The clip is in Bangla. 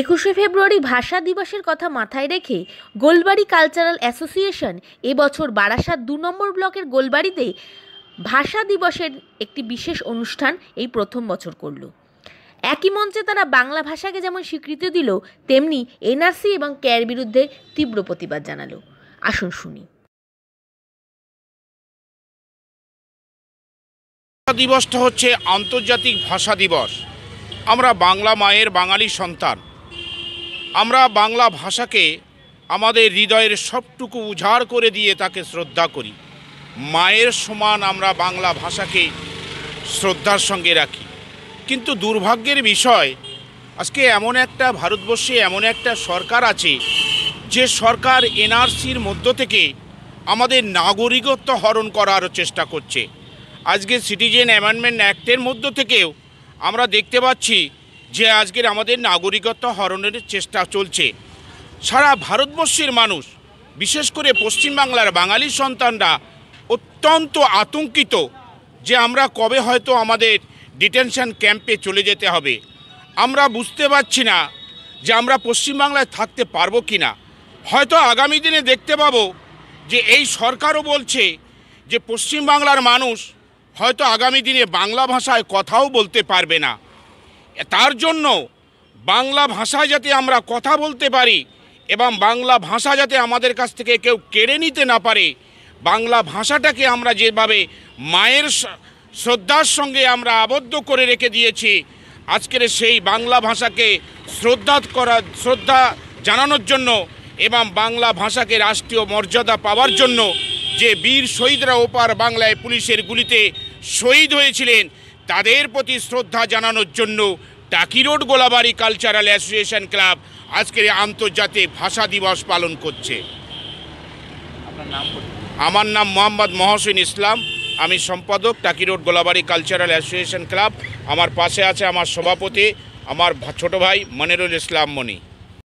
একুশে ফেব্রুয়ারি ভাষা দিবসের কথা মাথায় রেখে গোলবাড়ি কালচারাল অ্যাসোসিয়েশন এবছর বারাসাত দু নম্বর ব্লকের গোলবাড়িতে ভাষা দিবসের একটি বিশেষ অনুষ্ঠান এই প্রথম বছর করল একই মঞ্চে তারা বাংলা ভাষাকে যেমন স্বীকৃতি দিল তেমনি এনআরসি এবং কেয়ার বিরুদ্ধে তীব্র প্রতিবাদ জানালো আসুন শুনি ভাষা দিবসটা হচ্ছে আন্তর্জাতিক ভাষা দিবস আমরা বাংলা মায়ের বাঙালি সন্তান আমরা বাংলা ভাষাকে আমাদের হৃদয়ের সবটুকু উজাড় করে দিয়ে তাকে শ্রদ্ধা করি মায়ের সমান আমরা বাংলা ভাষাকে শ্রদ্ধার সঙ্গে রাখি কিন্তু দুর্ভাগ্যের বিষয় আজকে এমন একটা ভারতবর্ষে এমন একটা সরকার আছে যে সরকার এনআরসির মধ্য থেকে আমাদের নাগরিকত্ব হরণ করার চেষ্টা করছে আজকে সিটিজেন অ্যামেন্ডমেন্ট অ্যাক্টের মধ্য থেকেও আমরা দেখতে পাচ্ছি যে আজকের আমাদের নাগরিকত্ব হরণের চেষ্টা চলছে সারা ভারতবর্ষের মানুষ বিশেষ করে পশ্চিমবাংলার বাঙালি সন্তানরা অত্যন্ত আতঙ্কিত যে আমরা কবে হয়তো আমাদের ডিটেনশন ক্যাম্পে চলে যেতে হবে আমরা বুঝতে পারছি না যে আমরা পশ্চিমবাংলায় থাকতে পারবো কি না হয়তো আগামী দিনে দেখতে পাবো যে এই সরকারও বলছে যে পশ্চিমবাংলার মানুষ হয়তো আগামী দিনে বাংলা ভাষায় কথাও বলতে পারবে না তার জন্য বাংলা ভাষায় যাতে আমরা কথা বলতে পারি এবং বাংলা ভাষা যাতে আমাদের কাছ থেকে কেউ কেড়ে নিতে না পারে বাংলা ভাষাটাকে আমরা যেভাবে মায়ের শ্রদ্ধার সঙ্গে আমরা আবদ্ধ করে রেখে দিয়েছি আজকের সেই বাংলা ভাষাকে শ্রদ্ধা করা শ্রদ্ধা জানানোর জন্য এবং বাংলা ভাষাকে রাষ্ট্রীয় মর্যাদা পাওয়ার জন্য যে বীর শহীদরা ওপার বাংলায় পুলিশের গুলিতে শহীদ হয়েছিলেন তাদের প্রতি শ্রদ্ধা জানানোর জন্য Taki road Golabari cultural association club আজকের আন্তর্জাতিক ভাষা দিবস পালন করছে আমার নাম মোহাম্মদ মহসিন ইসলাম আমি সম্পাদক Taki road Golabari cultural association club আমার পাশে আছে আমার সভাপতি আমার ছোট ভাই মনিরুল ইসলাম মনি